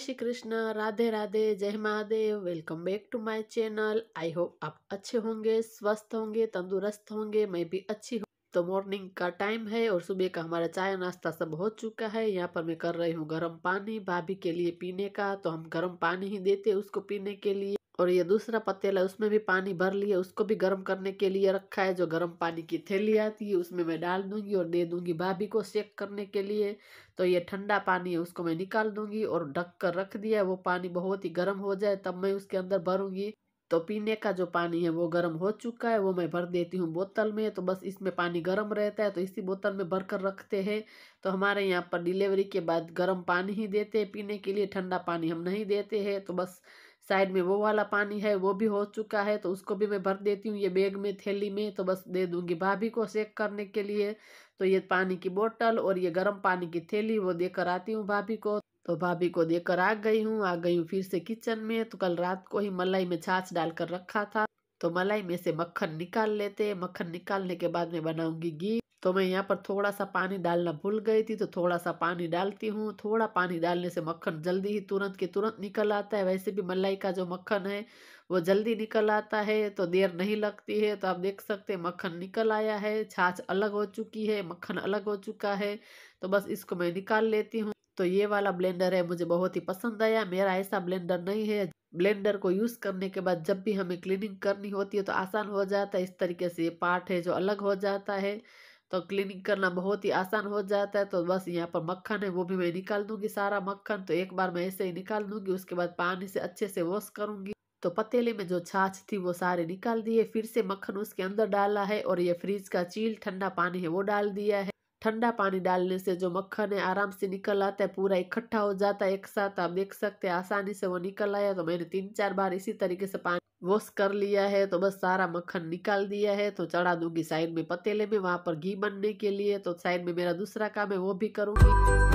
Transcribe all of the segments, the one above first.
श्री कृष्ण राधे राधे जय Mahadev welcome back to my channel I hope आप अच्छे होंगे स्वस्थ होंगे तंदुरुस्त होंगे मैं भी अच्छी हूँ तो मॉर्निंग का टाइम है और सुबह का हमारा चाय नाश्ता सब हो चुका है यहाँ पर मैं कर रही हूँ गर्म पानी भाभी के लिए पीने का तो हम गर्म पानी ही देते उसको पीने के लिए और ये दूसरा पतीला उसमें भी पानी भर लिया उसको भी गर्म करने के लिए रखा है जो गर्म पानी की थैली आती है उसमें मैं डाल दूंगी और दे दूंगी भाभी को सेक करने के लिए तो ये ठंडा पानी है उसको मैं निकाल दूंगी और ढक कर रख दिया है वो पानी बहुत ही गर्म हो जाए तब मैं उसके अंदर भरूंगी तो पीने का जो पानी है वो गर्म हो चुका है वो मैं भर देती हूँ बोतल में तो बस इसमें पानी गर्म रहता है तो इसी बोतल में भर कर रखते हैं तो हमारे यहाँ पर डिलीवरी के बाद गर्म पानी ही देते हैं पीने के लिए ठंडा पानी हम नहीं देते हैं तो बस साइड में वो वाला पानी है वो भी हो चुका है तो उसको भी मैं भर देती हूँ ये बैग में थैली में तो बस दे दूँगी भाभी को सेक करने के लिए तो ये पानी की बोतल और ये गर्म पानी की थैली वो देकर आती हूँ भाभी को तो भाभी को देकर आ गई हूँ आ गई हूँ फिर से किचन में तो कल रात को ही मलाई में छाछ डालकर रखा था तो मलाई में से मक्खन निकाल लेते मक्खन निकालने के बाद मैं बनाऊंगी घी तो मैं यहाँ पर थोड़ा सा पानी डालना भूल गई थी तो थोड़ा सा पानी डालती हूँ थोड़ा पानी डालने से मक्खन जल्दी ही तुरंत के तुरंत निकल आता है वैसे भी मलाई का जो मक्खन है वो जल्दी निकल आता है तो देर नहीं लगती है तो आप देख सकते हैं मक्खन निकल आया है छाछ अलग हो चुकी है मक्खन अलग हो चुका है तो बस इसको मैं निकाल लेती हूँ तो ये वाला ब्लेंडर है मुझे बहुत ही पसंद आया मेरा ऐसा ब्लेंडर नहीं है ब्लेंडर को यूज़ करने के बाद जब भी हमें क्लीनिंग करनी होती है तो आसान हो जाता है इस तरीके से ये पार्ट है जो अलग हो जाता है तो क्लीनिंग करना बहुत ही आसान हो जाता है तो बस यहाँ पर मक्खन है वो भी मैं निकाल दूंगी सारा मक्खन तो एक बार मैं ऐसे ही निकाल दूंगी उसके बाद पानी से अच्छे से वॉश करूंगी तो पतीले में जो छाछ थी वो सारे निकाल दिए फिर से मक्खन उसके अंदर डाला है और ये फ्रिज का चील ठंडा पानी है वो डाल दिया है ठंडा पानी डालने से जो मक्खन है आराम से निकल आता है पूरा इकट्ठा हो जाता है एक साथ आप देख सकते हैं आसानी से वो निकल आया तो मैंने तीन चार बार इसी तरीके से पानी वॉश कर लिया है तो बस सारा मक्खन निकाल दिया है तो चढ़ा दूंगी साइड में पतीले में वहाँ पर घी बनने के लिए तो साइड में मेरा दूसरा काम है वो भी करूँगी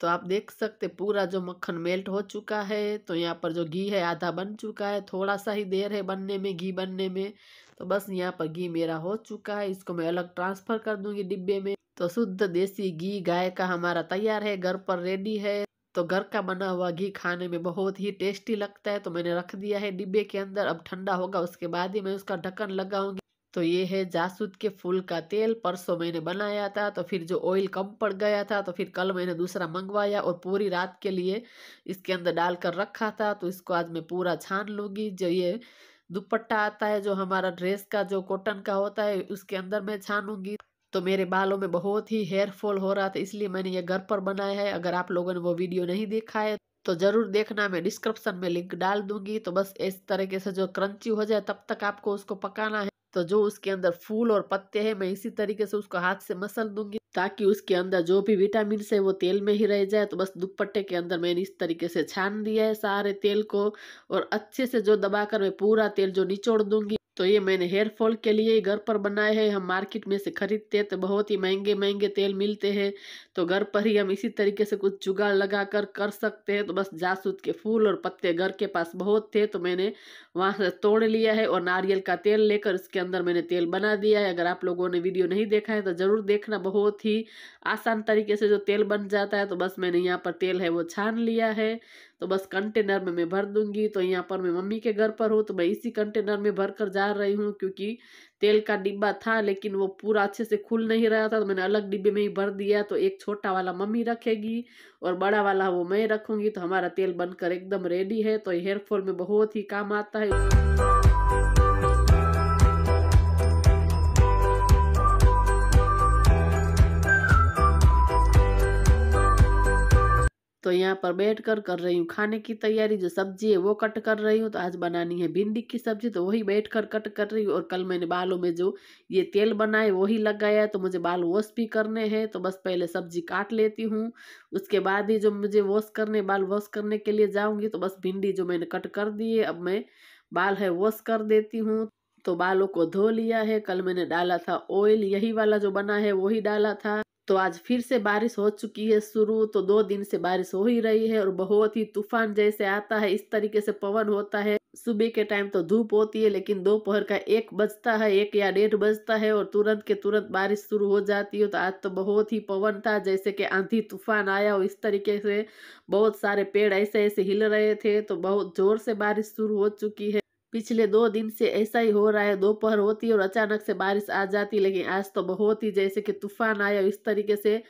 तो आप देख सकते पूरा जो मक्खन मेल्ट हो चुका है तो यहाँ पर जो घी है आधा बन चुका है थोड़ा सा ही देर है बनने में घी बनने में तो बस यहाँ पर घी मेरा हो चुका है इसको मैं अलग ट्रांसफर कर दूंगी डिब्बे में तो शुद्ध देसी घी गाय का हमारा तैयार है घर पर रेडी है तो घर का बना हुआ घी खाने में बहुत ही टेस्टी लगता है तो मैंने रख दिया है डिब्बे के अंदर अब ठंडा होगा उसके बाद ही मैं उसका ढक्कन लगाऊंगी तो ये है जासूद के फूल का तेल परसों मैंने बनाया था तो फिर जो ऑयल कम पड़ गया था तो फिर कल मैंने दूसरा मंगवाया और पूरी रात के लिए इसके अंदर डालकर रखा था तो इसको आज मैं पूरा छान लूँगी जो ये दुपट्टा आता है जो हमारा ड्रेस का जो कॉटन का होता है उसके अंदर मैं छानूंगी तो मेरे बालों में बहुत ही हेयर फॉल हो रहा था इसलिए मैंने ये घर पर बनाया है अगर आप लोगों ने वो वीडियो नहीं देखा है तो ज़रूर देखना मैं डिस्क्रिप्शन में लिंक डाल दूंगी तो बस इस तरीके से जो क्रंची हो जाए तब तक आपको उसको पकाना है तो जो उसके अंदर फूल और पत्ते हैं मैं इसी तरीके से उसको हाथ से मसल दूंगी ताकि उसके अंदर जो भी विटामिन है वो तेल में ही रह जाए तो बस दुपट्टे के अंदर मैंने इस तरीके से छान दिया है सारे तेल को और अच्छे से जो दबाकर मैं पूरा तेल जो निचोड़ दूंगी तो ये मैंने हेयर फॉल के लिए घर पर बनाए हैं हम मार्केट में से खरीदते हैं तो बहुत ही महंगे महंगे तेल मिलते हैं तो घर पर ही हम इसी तरीके से कुछ जुगाड़ लगा कर कर सकते हैं तो बस जासूद के फूल और पत्ते घर के पास बहुत थे तो मैंने वहाँ से तोड़ लिया है और नारियल का तेल लेकर उसके अंदर मैंने तेल बना दिया है अगर आप लोगों ने वीडियो नहीं देखा है तो ज़रूर देखना बहुत ही आसान तरीके से जो तेल बन जाता है तो बस मैंने यहाँ पर तेल है वो छान लिया है तो बस कंटेनर में मैं भर दूंगी तो यहाँ पर मैं मम्मी के घर पर हूँ तो मैं इसी कंटेनर में भर कर जा रही हूँ क्योंकि तेल का डिब्बा था लेकिन वो पूरा अच्छे से खुल नहीं रहा था तो मैंने अलग डिब्बे में ही भर दिया तो एक छोटा वाला मम्मी रखेगी और बड़ा वाला वो मैं रखूँगी तो हमारा तेल बनकर एकदम रेडी है तो हेयरफॉल में बहुत ही काम आता है तो यहाँ पर बैठ कर कर रही हूँ खाने की तैयारी जो सब्जी है वो कट कर रही हूँ तो आज बनानी है भिंडी की सब्जी तो वही बैठ कर कट कर रही हूँ और कल मैंने बालों में जो ये तेल बनाए वही लगाया तो मुझे बाल वॉश भी करने हैं तो बस पहले सब्जी काट लेती हूँ उसके बाद ही जो मुझे वॉश करने बाल वॉश करने के लिए जाऊँगी तो बस भिंडी जो मैंने कट कर दी है अब मैं बाल है वॉश कर देती हूँ तो बालों को धो लिया है कल मैंने डाला था ऑयल यही वाला जो बना है वही डाला था तो आज फिर से बारिश हो चुकी है शुरू तो दो दिन से बारिश हो ही रही है और बहुत ही तूफान जैसे आता है इस तरीके से पवन होता है सुबह के टाइम तो धूप होती है लेकिन दोपहर का एक बजता है एक या डेढ़ बजता है और तुरंत के तुरंत बारिश शुरू हो जाती है तो आज तो बहुत ही पवन था जैसे कि आंधी तूफान आया और इस तरीके से बहुत सारे पेड़ ऐसे ऐसे हिल रहे थे तो बहुत जोर से बारिश शुरू हो चुकी है पिछले दो दिन से ऐसा ही हो रहा है दोपहर होती है और अचानक से बारिश आ जाती लेकिन आज तो बहुत ही जैसे कि तूफान आया इस तरीके से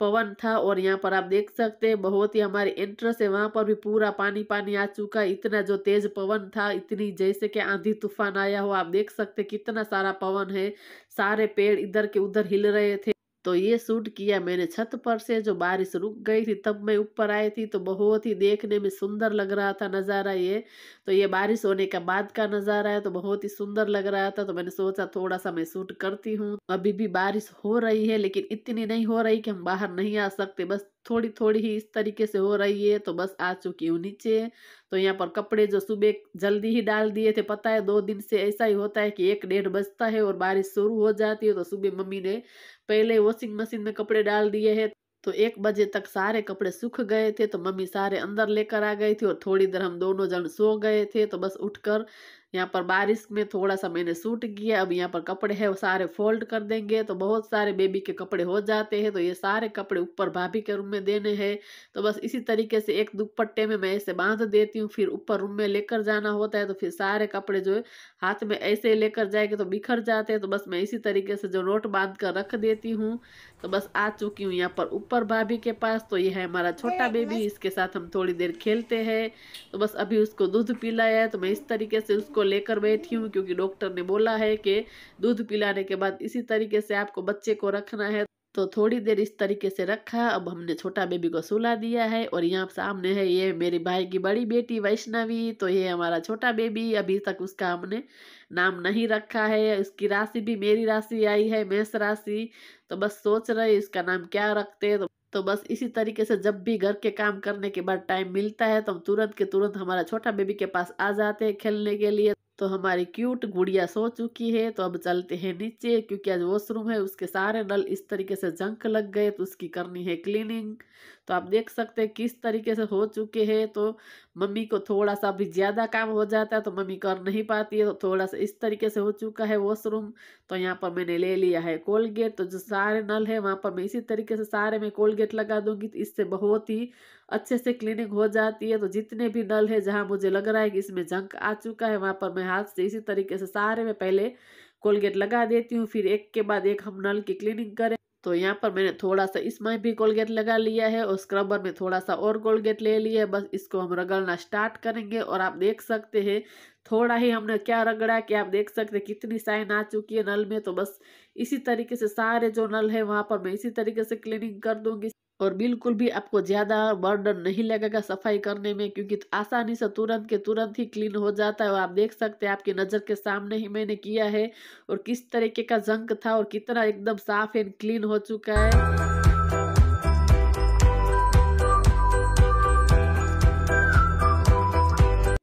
पवन था और यहाँ पर आप देख सकते हैं बहुत ही हमारे एंट्रेंस है वहाँ पर भी पूरा पानी पानी आ चुका है इतना जो तेज पवन था इतनी जैसे कि आंधी तूफान आया हो आप देख सकते कितना सारा पवन है सारे पेड़ इधर के उधर हिल रहे थे तो ये सूट किया मैंने छत पर से जो बारिश रुक गई थी तब मैं ऊपर आई थी तो बहुत ही देखने में सुंदर लग रहा था नज़ारा ये तो ये बारिश होने के बाद का नज़ारा है तो बहुत ही सुंदर लग रहा था तो मैंने सोचा थोड़ा सा मैं सूट करती हूँ अभी भी बारिश हो रही है लेकिन इतनी नहीं हो रही कि हम बाहर नहीं आ सकते बस थोड़ी थोड़ी ही इस तरीके से हो रही है तो बस आ चुकी हूँ नीचे तो यहाँ पर कपड़े जो सुबह जल्दी ही डाल दिए थे पता है दो दिन से ऐसा ही होता है कि एक डेढ़ बजता है और बारिश शुरू हो जाती है तो सुबह मम्मी ने पहले वॉशिंग मशीन में कपड़े डाल दिए है तो एक बजे तक सारे कपड़े सूख गए थे तो मम्मी सारे अंदर लेकर आ गई थी और थोड़ी देर हम दोनों जन सो गए थे तो बस उठकर यहाँ पर बारिश में थोड़ा सा मैंने सूट किया अब यहाँ पर कपड़े हैं सारे फोल्ड कर देंगे तो बहुत सारे बेबी के कपड़े हो जाते हैं तो ये सारे कपड़े ऊपर भाभी के रूम में देने हैं तो बस इसी तरीके से एक दुपट्टे में मैं ऐसे बांध देती हूँ फिर ऊपर रूम में लेकर जाना होता है तो फिर सारे कपड़े जो हाथ में ऐसे लेकर जाएंगे तो बिखर जाते हैं तो बस मैं इसी तरीके से जो नोट बांध कर रख देती हूँ तो बस आ चुकी हूँ यहाँ पर ऊपर भाभी के पास तो ये है हमारा छोटा बेबी इसके साथ हम थोड़ी देर खेलते हैं तो बस अभी उसको दूध पिलाया है तो मैं इस तरीके से उसको को लेकर बैठी हूँ क्योंकि डॉक्टर ने बोला है कि दूध पिलाने के बाद इसी तरीके से आपको बच्चे को रखना है तो थोड़ी देर इस तरीके से रखा अब हमने छोटा बेबी को सुला दिया है और यहाँ सामने है ये मेरी भाई की बड़ी बेटी वैष्णवी तो ये हमारा छोटा बेबी अभी तक उसका हमने नाम नहीं रखा है उसकी राशि भी मेरी राशि आई है मेष राशि तो बस सोच रहे इसका नाम क्या रखते तो तो बस इसी तरीके से जब भी घर के काम करने के बाद टाइम मिलता है तो हम तुरंत के तुरंत हमारा छोटा बेबी के पास आ जाते हैं खेलने के लिए तो हमारी क्यूट गुड़िया सो चुकी है तो अब चलते हैं नीचे क्योंकि आज वॉशरूम है उसके सारे नल इस तरीके से जंक लग गए तो उसकी करनी है क्लीनिंग तो आप देख सकते हैं किस तरीके से हो चुके हैं तो मम्मी को थोड़ा सा भी ज़्यादा काम हो जाता है तो मम्मी कर नहीं पाती है तो थोड़ा सा इस तरीके से हो चुका है वॉशरूम तो यहाँ पर मैंने ले लिया है कोलगेट तो जो सारे नल है वहाँ पर मैं इसी तरीके से सारे में कोलगेट लगा दूँगी तो इससे बहुत ही अच्छे से क्लीनिंग हो जाती है तो जितने भी नल है जहाँ मुझे लग रहा है कि इसमें जंक आ चुका है वहाँ पर मैं हाथ से इसी तरीके से सारे में पहले कोलगेट लगा देती हूँ फिर एक के बाद एक हम नल की क्लीनिंग करें तो यहाँ पर मैंने थोड़ा सा इसमें भी गोलगेट लगा लिया है और स्क्रबर में थोड़ा सा और गोलगेट ले लिया है बस इसको हम रगड़ना स्टार्ट करेंगे और आप देख सकते हैं थोड़ा ही हमने क्या रगड़ा कि आप देख सकते हैं कितनी साइन आ चुकी है नल में तो बस इसी तरीके से सारे जो नल है वहाँ पर मैं इसी तरीके से क्लीनिंग कर दूंगी और बिल्कुल भी आपको ज़्यादा बर्डन नहीं लगेगा सफाई करने में क्योंकि तो आसानी से तुरंत के तुरंत ही क्लीन हो जाता है और आप देख सकते हैं आपकी नज़र के सामने ही मैंने किया है और किस तरीके का जंक था और कितना एकदम साफ एंड क्लीन हो चुका है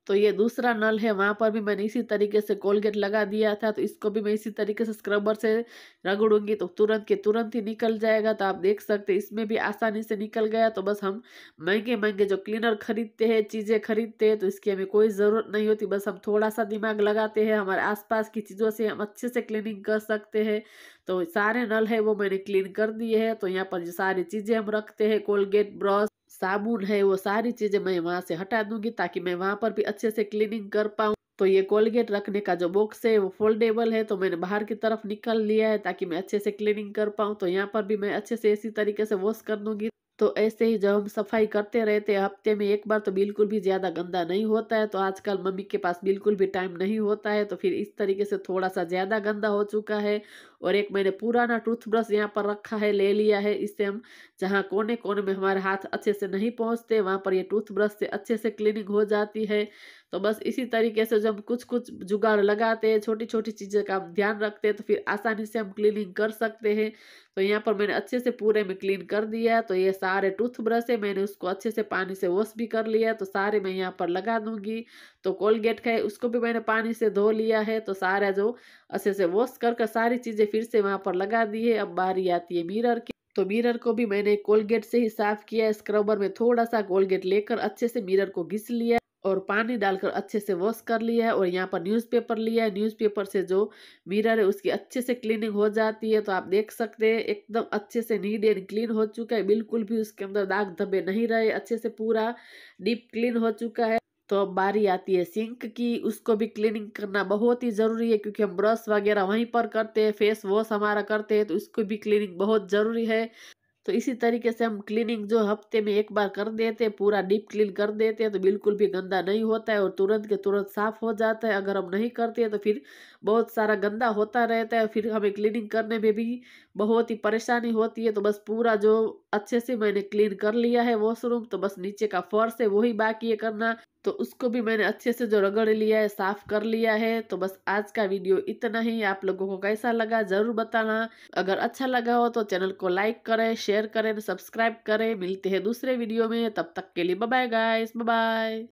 तो ये दूसरा नल है वहाँ पर भी मैंने इसी तरीके से कोलगेट लगा दिया था तो इसको भी मैं इसी तरीके से स्क्रबर से रगड़ूंगी तो तुरंत के तुरंत ही निकल जाएगा तो आप देख सकते इसमें भी आसानी से निकल गया तो बस हम महंगे महंगे जो क्लीनर खरीदते हैं चीज़ें खरीदते हैं तो इसकी हमें कोई ज़रूरत नहीं होती बस हम थोड़ा सा दिमाग लगाते हैं हमारे आस की चीज़ों से हम अच्छे से क्लीनिंग कर सकते हैं तो सारे नल है वो मैंने क्लीन कर दिए है तो यहाँ पर सारी चीज़ें हम रखते हैं कोलगेट ब्रश साबुन है वो सारी चीज़ें मैं वहाँ से हटा दूंगी ताकि मैं वहाँ पर भी अच्छे से क्लीनिंग कर पाऊँ तो ये कोलगेट रखने का जो बॉक्स है वो फोल्डेबल है तो मैंने बाहर की तरफ निकल लिया है ताकि मैं अच्छे से क्लीनिंग कर पाऊँ तो यहाँ पर भी मैं अच्छे से इसी तरीके से वॉश कर दूंगी तो ऐसे ही जब हम सफाई करते रहते हफ्ते में एक बार तो बिल्कुल भी ज़्यादा गंदा नहीं होता है तो आजकल मम्मी के पास बिल्कुल भी टाइम नहीं होता है तो फिर इस तरीके से थोड़ा सा ज़्यादा गंदा हो चुका है और एक मैंने पुराना टूथब्रश यहाँ पर रखा है ले लिया है इससे हम जहाँ कोने कोने में हमारे हाथ अच्छे से नहीं पहुँचते वहाँ पर ये टूथब्रश से अच्छे से क्लीनिंग हो जाती है तो बस इसी तरीके से जब कुछ कुछ जुगाड़ लगाते हैं छोटी छोटी चीज़ें का ध्यान रखते हैं तो फिर आसानी से हम क्लीनिंग कर सकते हैं तो यहाँ पर मैंने अच्छे से पूरे में क्लीन कर दिया तो ये सारे टूथब्रश है मैंने उसको अच्छे से पानी से वॉश भी कर लिया तो सारे मैं यहाँ पर लगा दूंगी तो कोलगेट का है उसको भी मैंने पानी से धो लिया है तो सारा जो अच्छे से वॉश कर कर सारी चीज़ें फिर से वहाँ पर लगा दी है अब बारी आती है मिरर की तो मिरर को भी मैंने कोलगेट से ही साफ किया स्क्रबर में थोड़ा सा कोलगेट लेकर अच्छे से मिरर को घिस लिया और पानी डालकर अच्छे से वॉश कर लिया है और यहाँ पर न्यूज़पेपर लिया है न्यूज़पेपर से जो मिरर है उसकी अच्छे से क्लीनिंग हो जाती है तो आप देख सकते हैं एकदम अच्छे से नीट एंड क्लीन हो चुका है बिल्कुल भी उसके अंदर दाग धब्बे नहीं रहे अच्छे से पूरा डीप क्लीन हो चुका है तो अब बारी आती है सिंक की उसको भी क्लीनिंग करना बहुत ही ज़रूरी है क्योंकि हम ब्रश वगैरह वहीं पर करते हैं फेस वॉश हमारा करते हैं तो उसको भी क्लीनिंग बहुत ज़रूरी है तो इसी तरीके से हम क्लीनिंग जो हफ्ते में एक बार कर देते हैं पूरा डीप क्लीन कर देते हैं तो बिल्कुल भी गंदा नहीं होता है और तुरंत के तुरंत साफ हो जाता है अगर हम नहीं करते हैं तो फिर बहुत सारा गंदा होता रहता है फिर हमें क्लीनिंग करने में भी बहुत ही परेशानी होती है तो बस पूरा जो अच्छे से मैंने क्लीन कर लिया है वॉशरूम तो बस नीचे का फर्श है वही बाकी है करना तो उसको भी मैंने अच्छे से जो रगड़ लिया है साफ़ कर लिया है तो बस आज का वीडियो इतना ही आप लोगों को कैसा लगा ज़रूर बताना अगर अच्छा लगा हो तो चैनल को लाइक करें शेयर करें सब्सक्राइब करें मिलते हैं दूसरे वीडियो में तब तक के लिए बाय गाइस बाय